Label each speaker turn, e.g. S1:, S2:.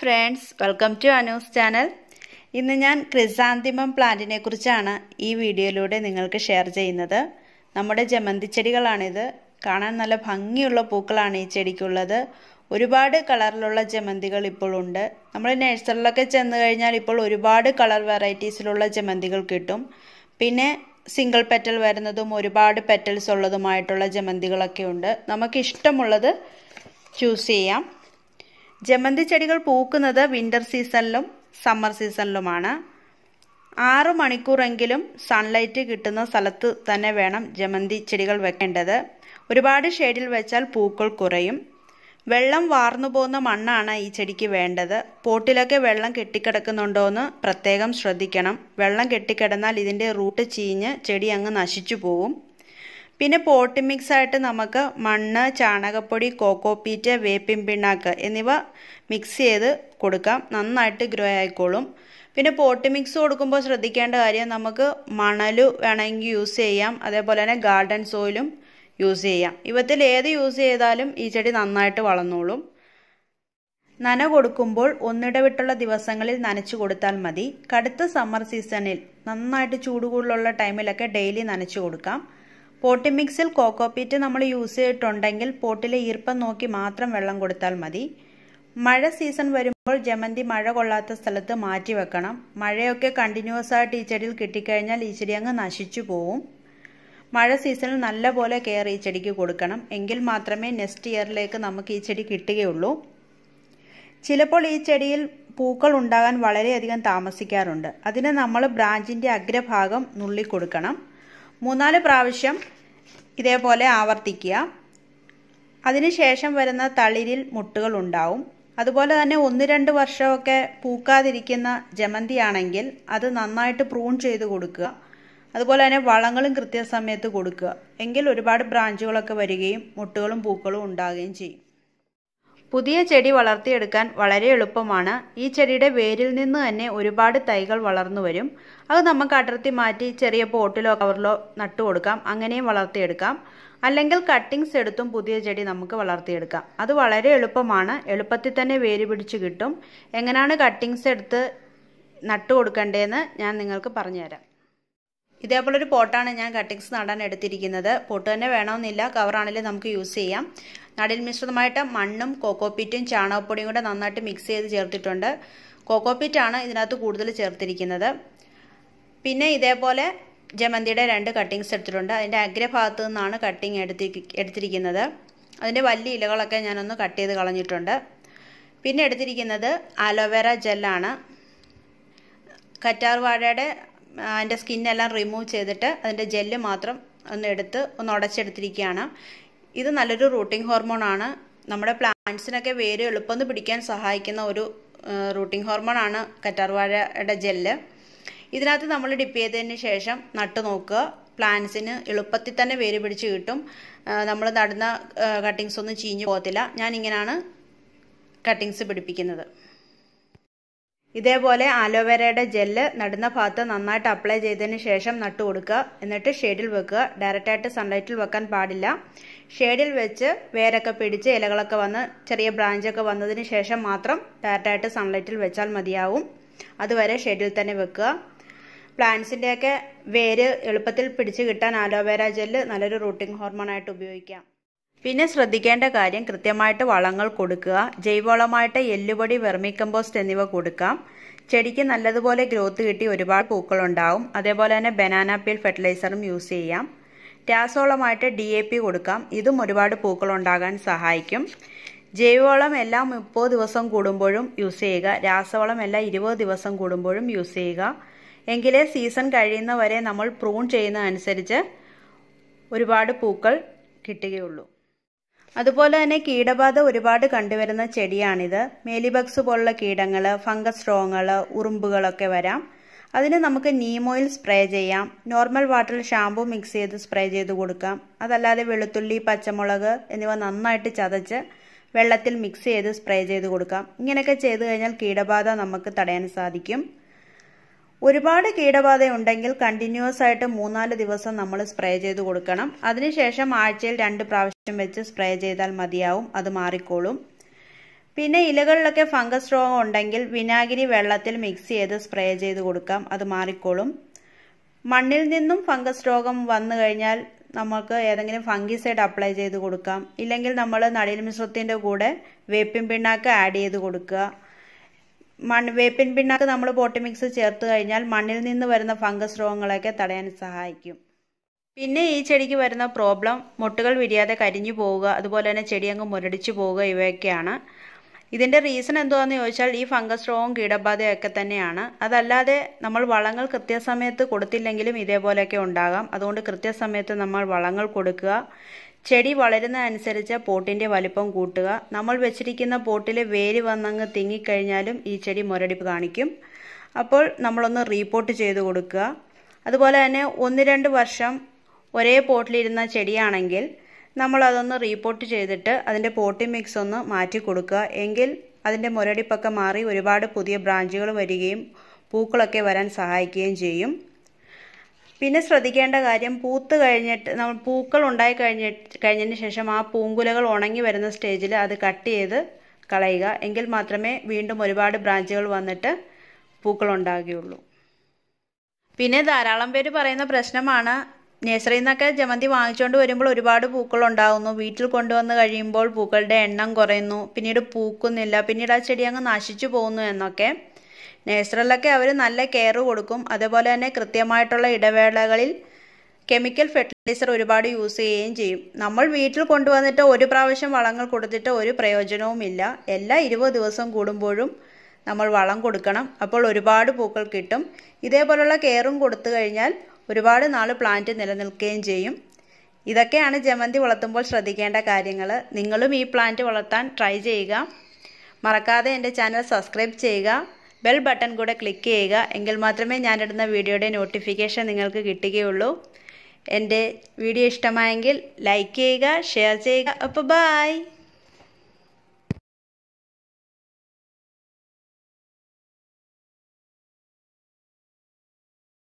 S1: friends welcome to Anu's channel ഇന്ന് ഞാൻ chrysanthemum പ്ലാന്റിനെ കുറിച്ചാണ് ഈ വീഡിയോയിലൂടെ നിങ്ങൾക്ക് ഷെയർ ചെയ്യുന്നത് നമ്മുടെ ജമന്തി ചെടികളാണിത് കാണാൻ നല്ല ഭംഗിയുള്ള പൂക്കളാണ് ഈ ചെടിക്കുള്ളത് ഒരുപാട് കളറിലുള്ള ജമന്തികൾ ഇപ്പോഴുണ്ട് നമ്മൾ നഴ്സറിലൊക്കെ ചെന്ന് കഴിഞ്ഞാൽ ഇപ്പോൾ ഒരുപാട് കളർ വെറൈറ്റീസിലുള്ള ജമന്തികൾ കിട്ടും പിന്നെ സിംഗിൾ പെറ്റൽ വരുന്നതും ഒരുപാട് പെറ്റൽസ് ഉള്ളതുമായിട്ടുള്ള ജമന്തികളൊക്കെ ഉണ്ട് നമുക്ക് ഇഷ്ടമുള്ളത് ചൂസ് ചെയ്യാം ജമന്തി ചെടികൾ പൂക്കുന്നത് വിൻ്റർ സീസണിലും സമ്മർ സീസണിലുമാണ് ആറു മണിക്കൂറെങ്കിലും സൺലൈറ്റ് കിട്ടുന്ന സ്ഥലത്ത് തന്നെ വേണം ജമന്തി ചെടികൾ വെക്കേണ്ടത് ഒരുപാട് ഷെയ്ഡിൽ വെച്ചാൽ പൂക്കൾ കുറയും വെള്ളം വാർന്നു പോകുന്ന മണ്ണാണ് ഈ ചെടിക്ക് വേണ്ടത് പോട്ടിലൊക്കെ വെള്ളം കെട്ടിക്കിടക്കുന്നുണ്ടോയെന്ന് എന്ന് പ്രത്യേകം ശ്രദ്ധിക്കണം വെള്ളം കെട്ടിക്കിടന്നാൽ ഇതിൻ്റെ റൂട്ട് ചീഞ്ഞ് ചെടി അങ്ങ് നശിച്ചു പോകും പിന്നെ പോട്ട് മിക്സ് ആയിട്ട് നമുക്ക് മണ്ണ് ചാണകപ്പൊടി കോക്കോപ്പീറ്റ് വേപ്പിൻ പിണ്ണാക്ക് എന്നിവ മിക്സ് ചെയ്ത് കൊടുക്കാം നന്നായിട്ട് ഗ്രോ ആയിക്കോളും പിന്നെ പോട്ട് മിക്സ് കൊടുക്കുമ്പോൾ ശ്രദ്ധിക്കേണ്ട കാര്യം നമുക്ക് മണല് വേണമെങ്കിൽ യൂസ് ചെയ്യാം അതേപോലെ തന്നെ ഗാർഡൻ സോയിലും യൂസ് ചെയ്യാം ഇവത്തിൽ ഏത് യൂസ് ചെയ്താലും ഈ ചെടി നന്നായിട്ട് വളർന്നോളും നന കൊടുക്കുമ്പോൾ ഒന്നിടവിട്ടുള്ള ദിവസങ്ങളിൽ നനച്ചു കൊടുത്താൽ മതി കടുത്ത സമ്മർ സീസണിൽ നന്നായിട്ട് ചൂട് ടൈമിലൊക്കെ ഡെയിലി നനച്ചു കൊടുക്കാം പോട്ടി മിക്സിൽ പീറ്റ് നമ്മൾ യൂസ് ചെയ്തിട്ടുണ്ടെങ്കിൽ പോട്ടിലെ ഈർപ്പം നോക്കി മാത്രം വെള്ളം കൊടുത്താൽ മതി മഴ സീസൺ വരുമ്പോൾ ജമന്തി മഴ കൊള്ളാത്ത സ്ഥലത്ത് മാറ്റി വെക്കണം മഴയൊക്കെ കണ്ടിന്യൂസ് ആയിട്ട് ഈ ചെടിയിൽ കിട്ടിക്കഴിഞ്ഞാൽ ഈ ചെടി അങ്ങ് നശിച്ചു പോവും മഴ സീസണിൽ നല്ലപോലെ കെയർ ഈ ചെടിക്ക് കൊടുക്കണം എങ്കിൽ മാത്രമേ നെക്സ്റ്റ് ഇയറിലേക്ക് നമുക്ക് ഈ ചെടി കിട്ടുകയുള്ളൂ ചിലപ്പോൾ ഈ ചെടിയിൽ പൂക്കൾ ഉണ്ടാകാൻ വളരെയധികം താമസിക്കാറുണ്ട് അതിന് നമ്മൾ ബ്രാഞ്ചിൻ്റെ അഗ്രഭാഗം നുള്ളിക്കൊടുക്കണം മൂന്നാല് പ്രാവശ്യം ഇതേപോലെ ആവർത്തിക്കുക അതിനുശേഷം വരുന്ന തളിരിൽ മുട്ടുകൾ ഉണ്ടാവും അതുപോലെ തന്നെ ഒന്ന് രണ്ട് വർഷമൊക്കെ പൂക്കാതിരിക്കുന്ന ജമന്തി ആണെങ്കിൽ അത് നന്നായിട്ട് പ്രൂൺ ചെയ്ത് കൊടുക്കുക അതുപോലെ തന്നെ വളങ്ങളും കൃത്യസമയത്ത് കൊടുക്കുക എങ്കിൽ ഒരുപാട് ബ്രാഞ്ചുകളൊക്കെ വരികയും മുട്ടുകളും പൂക്കളും ഉണ്ടാകുകയും ചെയ്യും പുതിയ ചെടി വളർത്തിയെടുക്കാൻ വളരെ എളുപ്പമാണ് ഈ ചെടിയുടെ വേരിൽ നിന്ന് തന്നെ ഒരുപാട് തൈകൾ വളർന്നു വരും അത് നമുക്ക് അടർത്തി മാറ്റി ചെറിയ പോട്ടിലോ കവറിലോ നട്ടു കൊടുക്കാം അങ്ങനെയും വളർത്തിയെടുക്കാം അല്ലെങ്കിൽ കട്ടിങ്സ് എടുത്തും പുതിയ ചെടി നമുക്ക് വളർത്തിയെടുക്കാം അത് വളരെ എളുപ്പമാണ് എളുപ്പത്തിൽ തന്നെ വേര് പിടിച്ച് കിട്ടും എങ്ങനെയാണ് കട്ടിങ്സ് എടുത്ത് നട്ടു കൊടുക്കേണ്ടതെന്ന് ഞാൻ നിങ്ങൾക്ക് പറഞ്ഞുതരാം ഇതേപോലൊരു പോട്ടാണ് ഞാൻ കട്ടിങ്സ് നടാൻ എടുത്തിരിക്കുന്നത് പോട്ട് തന്നെ വേണമെന്നില്ല കവറാണെങ്കിലും നമുക്ക് യൂസ് ചെയ്യാം നടിൽ മിശ്രിതമായിട്ട് മണ്ണും കോക്കോപ്പീറ്റും ചാണകപ്പൊടിയും കൂടെ നന്നായിട്ട് മിക്സ് ചെയ്ത് ചേർത്തിട്ടുണ്ട് കോക്കോപ്പീറ്റാണ് ഇതിനകത്ത് കൂടുതൽ ചേർത്തിരിക്കുന്നത് പിന്നെ ഇതേപോലെ ജമന്തിയുടെ രണ്ട് കട്ടിങ്സ് എടുത്തിട്ടുണ്ട് അതിൻ്റെ അഗ്രഭാഗത്തു നിന്നാണ് കട്ടിങ് എടുത്തി എടുത്തിരിക്കുന്നത് അതിൻ്റെ വലിയ ഇലകളൊക്കെ ഞാനൊന്ന് കട്ട് ചെയ്ത് കളഞ്ഞിട്ടുണ്ട് പിന്നെ എടുത്തിരിക്കുന്നത് അലോവേറ ജെല്ലാണ് കറ്റാർ വാഴയുടെ അതിൻ്റെ സ്കിന്നെല്ലാം റിമൂവ് ചെയ്തിട്ട് അതിൻ്റെ ജെല്ല് മാത്രം ഒന്ന് എടുത്ത് ഒന്ന് ഉടച്ചെടുത്തിരിക്കുകയാണ് ഇത് നല്ലൊരു റൂട്ടിംഗ് ഹോർമോൺ ആണ് നമ്മുടെ പ്ലാന്റ്സിനൊക്കെ വേര് എളുപ്പം പിടിക്കാൻ സഹായിക്കുന്ന ഒരു റൂട്ടിംഗ് ഹോർമോൺ ആണ് കറ്റാർവാഴയുടെ ജെല്ല് ഇതിനകത്ത് നമ്മൾ ഡിപ്പ് ചെയ്തതിന് ശേഷം നട്ടു നോക്കുക പ്ലാന്റ്സിന് എളുപ്പത്തിൽ തന്നെ വേര് പിടിച്ച് കിട്ടും നമ്മൾ നടുന്ന കട്ടിങ്സ് ഒന്നും ചീഞ്ഞു പോകത്തില്ല ഞാനിങ്ങനെയാണ് കട്ടിങ്സ് പിടിപ്പിക്കുന്നത് ഇതേപോലെ ആലോവേരയുടെ ജെല്ല് നടുന്ന ഭാഗത്ത് നന്നായിട്ട് അപ്ലൈ ചെയ്തതിന് ശേഷം നട്ടു കൊടുക്കുക എന്നിട്ട് ഷെയ്ഡിൽ വെക്കുക ഡയറക്റ്റായിട്ട് സൺലൈറ്റിൽ വെക്കാൻ പാടില്ല ഷെയ്ഡിൽ വെച്ച് വേരൊക്കെ പിടിച്ച് ഇലകളൊക്കെ വന്ന് ചെറിയ ബ്രാഞ്ചൊക്കെ വന്നതിന് ശേഷം മാത്രം ഡയറക്റ്റായിട്ട് സൺലൈറ്റിൽ വെച്ചാൽ മതിയാവും അതുവരെ ഷെയ്ഡിൽ തന്നെ വെക്കുക പ്ലാന്റ്സിൻ്റെയൊക്കെ വേര് എളുപ്പത്തിൽ പിടിച്ച് കിട്ടാൻ ആലോവേര ജെല്ല് നല്ലൊരു റൂട്ടിംഗ് ഹോർമോണായിട്ട് ഉപയോഗിക്കാം പിന്നെ ശ്രദ്ധിക്കേണ്ട കാര്യം കൃത്യമായിട്ട് വളങ്ങൾ കൊടുക്കുക ജൈവവളമായിട്ട് എല്ലുപൊടി വെർമി കമ്പോസ്റ്റ് എന്നിവ കൊടുക്കാം ചെടിക്ക് നല്ലതുപോലെ ഗ്രോത്ത് കിട്ടി ഒരുപാട് പൂക്കളുണ്ടാവും അതേപോലെ തന്നെ ബനാന പീൽ ഫെർട്ടിലൈസറും യൂസ് ചെയ്യാം രാസവളമായിട്ട് ഡി എ പി കൊടുക്കാം ഇതും ഒരുപാട് പൂക്കൾ ഉണ്ടാകാൻ സഹായിക്കും ജൈവവളം എല്ലാം മുപ്പത് ദിവസം കൂടുമ്പോഴും യൂസ് ചെയ്യുക രാസവളം എല്ലാം ഇരുപത് ദിവസം കൂടുമ്പോഴും യൂസ് ചെയ്യുക എങ്കിലേ സീസൺ കഴിയുന്നവരെ നമ്മൾ പ്രൂൺ ചെയ്യുന്നതനുസരിച്ച് ഒരുപാട് പൂക്കൾ കിട്ടുകയുള്ളൂ അതുപോലെ തന്നെ കീടബാധ ഒരുപാട് കണ്ടുവരുന്ന ചെടിയാണിത് മേലിബക്സ് പോലുള്ള കീടങ്ങൾ ഫംഗസ് രോഗങ്ങൾ ഉറുമ്പുകളൊക്കെ വരാം അതിന് നമുക്ക് നീം ഓയിൽ സ്പ്രേ ചെയ്യാം നോർമൽ വാട്ടറിൽ ഷാമ്പു മിക്സ് ചെയ്ത് സ്പ്രേ ചെയ്ത് കൊടുക്കാം അതല്ലാതെ വെളുത്തുള്ളി പച്ചമുളക് എന്നിവ നന്നായിട്ട് ചതച്ച് വെള്ളത്തിൽ മിക്സ് ചെയ്ത് സ്പ്രേ ചെയ്ത് കൊടുക്കാം ഇങ്ങനെയൊക്കെ ചെയ്ത് കഴിഞ്ഞാൽ കീടബാധ നമുക്ക് തടയാൻ സാധിക്കും ഒരുപാട് കീടബാധ ഉണ്ടെങ്കിൽ കണ്ടിന്യൂസ് ആയിട്ട് മൂന്നാല് ദിവസം നമ്മൾ സ്പ്രേ ചെയ്ത് കൊടുക്കണം അതിനുശേഷം ആഴ്ചയിൽ രണ്ട് പ്രാവശ്യം വെച്ച് സ്പ്രേ ചെയ്താൽ മതിയാവും അത് മാറിക്കോളും പിന്നെ ഇലകളിലൊക്കെ ഫംഗസ് രോഗം ഉണ്ടെങ്കിൽ വിനാഗിരി വെള്ളത്തിൽ മിക്സ് ചെയ്ത് സ്പ്രേ ചെയ്ത് കൊടുക്കാം അത് മാറിക്കോളും മണ്ണിൽ നിന്നും ഫംഗസ് രോഗം വന്നു കഴിഞ്ഞാൽ നമുക്ക് ഏതെങ്കിലും ഫംഗിസൈഡ് അപ്ലൈ ചെയ്ത് കൊടുക്കാം ഇല്ലെങ്കിൽ നമ്മൾ നടീൽ മിശ്രത്തിൻ്റെ കൂടെ വേപ്പിൻ പിണ്ണാക്ക് ആഡ് ചെയ്ത് കൊടുക്കുക മൺ വേപ്പിൻ പിണ്ണാക്ക് നമ്മൾ പോട്ടി മിക്സ് ചേർത്ത് കഴിഞ്ഞാൽ മണ്ണിൽ നിന്ന് വരുന്ന ഫംഗസ് രോഗങ്ങളൊക്കെ തടയാൻ സഹായിക്കും പിന്നെ ഈ ചെടിക്ക് വരുന്ന പ്രോബ്ലം മുട്ടുകൾ വിരിയാതെ കരിഞ്ഞു പോവുക അതുപോലെ തന്നെ ചെടി അങ്ങ് മുരടിച്ചു പോവുക ഇവയൊക്കെയാണ് ഇതിൻ്റെ റീസൺ എന്തുവാണെന്ന് ചോദിച്ചാൽ ഈ ഫംഗസ് രോഗവും കീടബാധയൊക്കെ തന്നെയാണ് അതല്ലാതെ നമ്മൾ വളങ്ങൾ കൃത്യസമയത്ത് കൊടുത്തില്ലെങ്കിലും ഇതേപോലെയൊക്കെ ഉണ്ടാകാം അതുകൊണ്ട് കൃത്യസമയത്ത് നമ്മൾ വളങ്ങൾ കൊടുക്കുക ചെടി വളരുന്ന പോട്ടിൻ്റെ വലിപ്പം കൂട്ടുക നമ്മൾ വെച്ചിരിക്കുന്ന പോട്ടിൽ വേര് വന്നങ്ങ് തിങ്ങിക്കഴിഞ്ഞാലും ഈ ചെടി മുരടിപ്പ് കാണിക്കും അപ്പോൾ നമ്മളൊന്ന് റീപോർട്ട് ചെയ്ത് കൊടുക്കുക അതുപോലെ തന്നെ ഒന്ന് രണ്ട് വർഷം ഒരേ പോട്ടിലിരുന്ന ചെടിയാണെങ്കിൽ നമ്മളതൊന്ന് റീപോർട്ട് ചെയ്തിട്ട് അതിൻ്റെ പോട്ടി മിക്സ് ഒന്ന് മാറ്റി കൊടുക്കുക എങ്കിൽ അതിൻ്റെ മുരടിപ്പൊക്കെ മാറി ഒരുപാട് പുതിയ ബ്രാഞ്ചുകൾ വരികയും പൂക്കളൊക്കെ വരാൻ സഹായിക്കുകയും ചെയ്യും പിന്നെ ശ്രദ്ധിക്കേണ്ട കാര്യം പൂത്ത് കഴിഞ്ഞിട്ട് നമ്മൾ പൂക്കൾ ഉണ്ടായി കഴിഞ്ഞ കഴിഞ്ഞതിന് ശേഷം ആ പൂങ്കുലകൾ ഉണങ്ങി വരുന്ന സ്റ്റേജിൽ അത് കട്ട് ചെയ്ത് കളയുക എങ്കിൽ മാത്രമേ വീണ്ടും ഒരുപാട് ബ്രാഞ്ചുകൾ വന്നിട്ട് പൂക്കൾ ഉണ്ടാകുകയുള്ളൂ പിന്നെ ധാരാളം പേര് പറയുന്ന പ്രശ്നമാണ് നേഴ്സറിയിൽ നിന്നൊക്കെ ജമന്തി വാങ്ങിച്ചുകൊണ്ട് വരുമ്പോൾ ഒരുപാട് ഉണ്ടാകുന്നു വീട്ടിൽ കൊണ്ടുവന്ന് കഴിയുമ്പോൾ പൂക്കളുടെ എണ്ണം കുറയുന്നു പിന്നീട് പൂക്കുന്നില്ല പിന്നീട് ആ ചെടി അങ്ങ് നശിച്ചു പോകുന്നു എന്നൊക്കെ നേഴ്സറിലൊക്കെ അവർ നല്ല കെയർ കൊടുക്കും അതേപോലെ തന്നെ കൃത്യമായിട്ടുള്ള ഇടവേളകളിൽ കെമിക്കൽ ഫെർട്ടിലൈസർ ഒരുപാട് യൂസ് ചെയ്യുകയും ചെയ്യും നമ്മൾ വീട്ടിൽ കൊണ്ടുവന്നിട്ട് ഒരു പ്രാവശ്യം വളങ്ങൾ കൊടുത്തിട്ട് ഒരു പ്രയോജനവുമില്ല എല്ലാ ഇരുപത് ദിവസം കൂടുമ്പോഴും നമ്മൾ വളം കൊടുക്കണം അപ്പോൾ ഒരുപാട് പൂക്കൾ കിട്ടും ഇതേപോലുള്ള കെയറും കൊടുത്തു കഴിഞ്ഞാൽ ഒരുപാട് നാൾ പ്ലാന്റ് നിലനിൽക്കുകയും ചെയ്യും ഇതൊക്കെയാണ് ജമന്തി വളർത്തുമ്പോൾ ശ്രദ്ധിക്കേണ്ട കാര്യങ്ങൾ നിങ്ങളും ഈ പ്ലാന്റ് വളർത്താൻ ട്രൈ ചെയ്യുക മറക്കാതെ എൻ്റെ ചാനൽ സബ്സ്ക്രൈബ് ചെയ്യുക ബെൽ ബട്ടൺ കൂടെ ക്ലിക്ക് ചെയ്യുക എങ്കിൽ മാത്രമേ ഞാനിടുന്ന വീഡിയോയുടെ നോട്ടിഫിക്കേഷൻ നിങ്ങൾക്ക് കിട്ടുകയുള്ളൂ എൻ്റെ വീഡിയോ ഇഷ്ടമായെങ്കിൽ ലൈക്ക് ചെയ്യുക ഷെയർ ചെയ്യുക അപ്പോൾ ബായ്